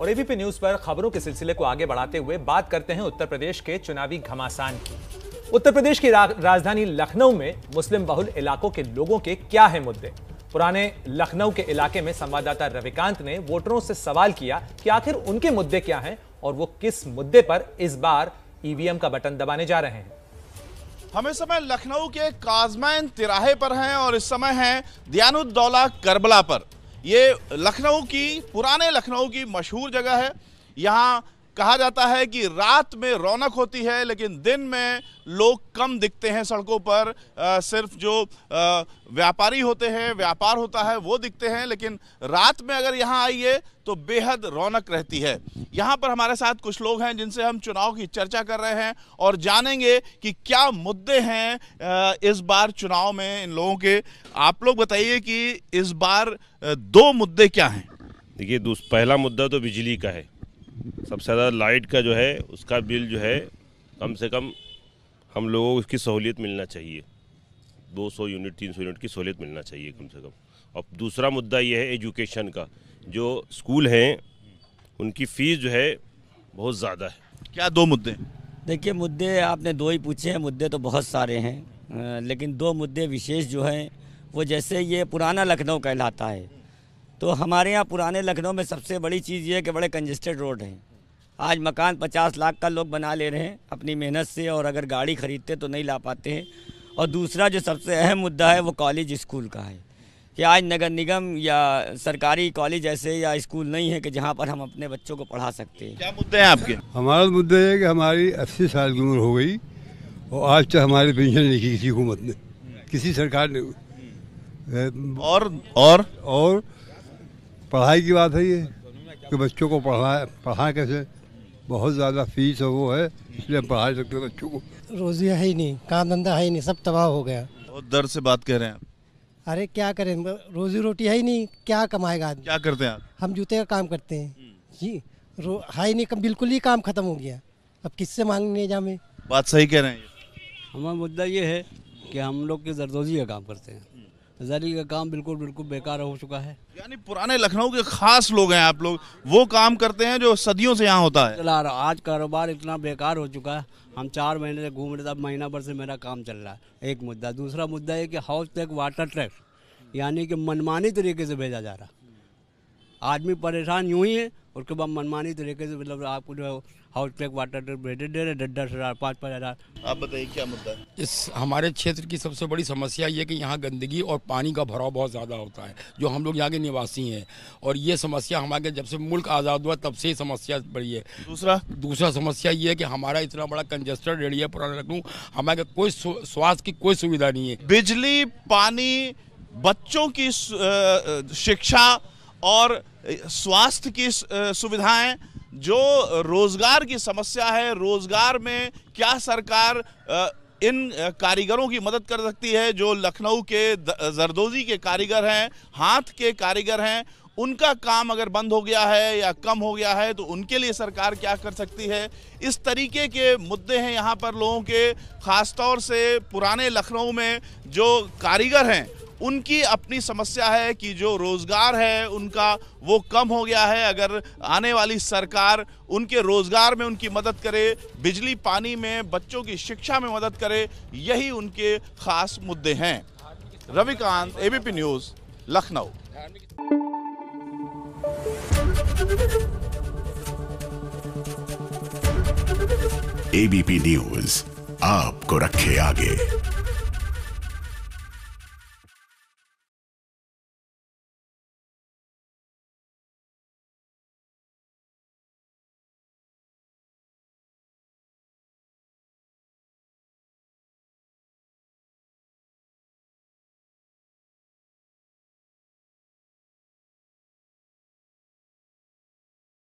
और ABP news पर खबरों के सिलसिले को आगे बढ़ाते हुए बात करते हैं उत्तर प्रदेश के चुनावी घमासान की उत्तर प्रदेश की रा, राजधानी लखनऊ में मुस्लिम बहुल इलाकों के लोगों के क्या है मुद्दे पुराने लखनऊ के इलाके में संवाददाता रविकांत ने वोटरों से सवाल किया कि आखिर उनके मुद्दे क्या हैं और वो किस मुद्दे पर इस बार ईवीएम e का बटन दबाने जा रहे हैं हम इस समय लखनऊ के काजमैन तिराहे पर हैं और इस समय हैं दयानुद्दौला करबला पर ये लखनऊ की पुराने लखनऊ की मशहूर जगह है यहाँ कहा जाता है कि रात में रौनक होती है लेकिन दिन में लोग कम दिखते हैं सड़कों पर आ, सिर्फ जो आ, व्यापारी होते हैं व्यापार होता है वो दिखते हैं लेकिन रात में अगर यहाँ आइए तो बेहद रौनक रहती है यहाँ पर हमारे साथ कुछ लोग हैं जिनसे हम चुनाव की चर्चा कर रहे हैं और जानेंगे कि क्या मुद्दे हैं इस बार चुनाव में इन लोगों के आप लोग बताइए कि इस बार दो मुद्दे क्या हैं देखिए पहला मुद्दा तो बिजली का है सबसे ज़्यादा लाइट का जो है उसका बिल जो है कम से कम हम लोगों को इसकी सहूलियत मिलना चाहिए 200 यूनिट 300 यूनिट की सहूलियत मिलना चाहिए कम से कम और दूसरा मुद्दा ये है एजुकेशन का जो स्कूल हैं उनकी फ़ीस जो है बहुत ज़्यादा है क्या दो मुद्दे देखिए मुद्दे आपने दो ही पूछे हैं मुद्दे तो बहुत सारे हैं लेकिन दो मुद्दे विशेष जो हैं वो जैसे ये पुराना लखनऊ कहलाता है तो हमारे यहाँ पुराने लखनऊ में सबसे बड़ी चीज़ ये है कि बड़े कंजेस्टेड रोड हैं आज मकान पचास लाख का लोग बना ले रहे हैं अपनी मेहनत से और अगर गाड़ी खरीदते तो नहीं ला पाते हैं और दूसरा जो सबसे अहम मुद्दा है वो कॉलेज स्कूल का है कि आज नगर निगम या सरकारी कॉलेज ऐसे या स्कूल नहीं है कि जहाँ पर हम अपने बच्चों को पढ़ा सकते हैं क्या मुद्दे हैं आपके हमारा मुद्दा है कि हमारी अस्सी साल की उम्र हो गई और आज तक हमारी पेंशन नहीं की किसी हुकूमत ने किसी सरकार ने और और और पढ़ाई की बात है ये कि बच्चों को पढ़ाए पढ़ाए कैसे बहुत ज़्यादा फीस है वो है इसलिए हम पढ़ा सकते बच्चों को रोजी है ही नहीं काम धंधा है ही नहीं सब तबाह हो गया बहुत दर्द से बात कह रहे हैं अरे क्या करें रोजी रोटी है ही नहीं क्या कमाएगा आदमी क्या करते हैं आप हम जूते का काम करते हैं जी रो है ही नहीं बिल्कुल ही काम खत्म हो गया अब किससे मांगने जामे बात सही कह रहे हैं हमारा मुद्दा ये है कि हम लोग की जरदोजी का काम करते हैं जरी का काम बिल्कुल बिल्कुल बेकार हो चुका है यानी पुराने लखनऊ के खास लोग हैं आप लोग वो काम करते हैं जो सदियों से यहाँ होता है चला रहा आज कारोबार इतना बेकार हो चुका है हम चार महीने से घूम रहे थे महीना भर से मेरा काम चल रहा है एक मुद्दा दूसरा मुद्दा ये कि हाउस टैक वाटर टैक्स यानी कि मनमानी तरीके से भेजा जा रहा आदमी परेशान यूँ ही है उसके बाद मनमानी तरीके से मतलब आपको जो है हाउस पैक वाटर रेटेड दे रहे दस हज़ार पाँच पाँच हज़ार आप बताइए क्या मुद्दा है इस हमारे क्षेत्र की सबसे बड़ी समस्या ये कि यहाँ गंदगी और पानी का भराव बहुत ज़्यादा होता है जो हम लोग यहाँ के निवासी हैं और ये समस्या हमारे जब से मुल्क आज़ाद हुआ तब से ही समस्या बढ़ी है दूसरा दूसरा समस्या ये है कि हमारा इतना बड़ा कंजेस्टेड एरिया पुराना रखूँ हमारे कोई स्वास्थ्य की कोई सुविधा नहीं है बिजली पानी बच्चों की शिक्षा और स्वास्थ्य की सुविधाएं जो रोजगार की समस्या है रोजगार में क्या सरकार इन कारीगरों की मदद कर सकती है जो लखनऊ के जरदोजी के कारीगर हैं हाथ के कारीगर हैं उनका काम अगर बंद हो गया है या कम हो गया है तो उनके लिए सरकार क्या कर सकती है इस तरीके के मुद्दे हैं यहाँ पर लोगों के ख़ासतौर से पुराने लखनऊ में जो कारीगर हैं उनकी अपनी समस्या है कि जो रोज़गार है उनका वो कम हो गया है अगर आने वाली सरकार उनके रोज़गार में उनकी मदद करे बिजली पानी में बच्चों की शिक्षा में मदद करे यही उनके ख़ास मुद्दे हैं Ravikant ABP News Lucknow ABP News आपको रखे आगे